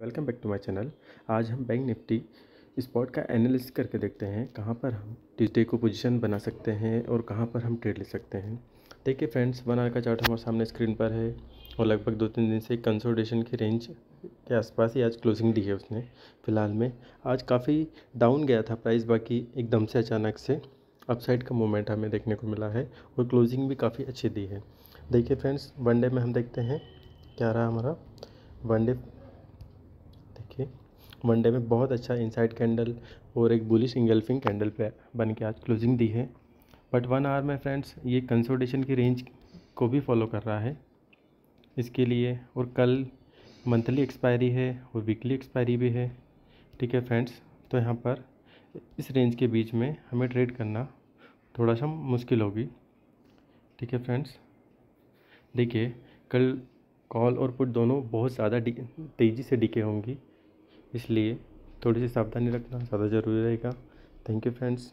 welcome back to my channel आज हम bank nifty spot का एनालिसिस करके देखते हैं कहाँ पर हम ट्यूजडे को पोजीशन बना सकते हैं और कहाँ पर हम ट्रेड ले सकते हैं देखिए फ्रेंड्स वन आर का चार्ट हमारे सामने स्क्रीन पर है और लगभग दो तीन दिन से कंसोलिडेशन की रेंज के आसपास ही आज क्लोजिंग दी है उसने फ़िलहाल में आज काफ़ी डाउन गया था प्राइस बाकी एकदम से अचानक से अपसाइड का मोमेंट हमें देखने को मिला है और क्लोजिंग भी काफ़ी अच्छी दी है देखिए फ्रेंड्स वनडे में हम देखते हैं क्या रहा हमारा वनडे के वनडे में बहुत अच्छा इनसाइड कैंडल और एक बुलिश इंगल्फिंग कैंडल पे बन के आज क्लोजिंग दी है बट वन आवर में फ्रेंड्स ये कंसोडेशन की रेंज को भी फॉलो कर रहा है इसके लिए और कल मंथली एक्सपायरी है और वीकली एक्सपायरी भी है ठीक है फ्रेंड्स तो यहाँ पर इस रेंज के बीच में हमें ट्रेड करना थोड़ा सा मुश्किल होगी ठीक है फ्रेंड्स देखिए कल कॉल और पुट दोनों बहुत ज़्यादा तेज़ी से डिके होंगी इसलिए थोड़ी सी सावधानी रखना ज़्यादा ज़रूरी रहेगा थैंक यू फ्रेंड्स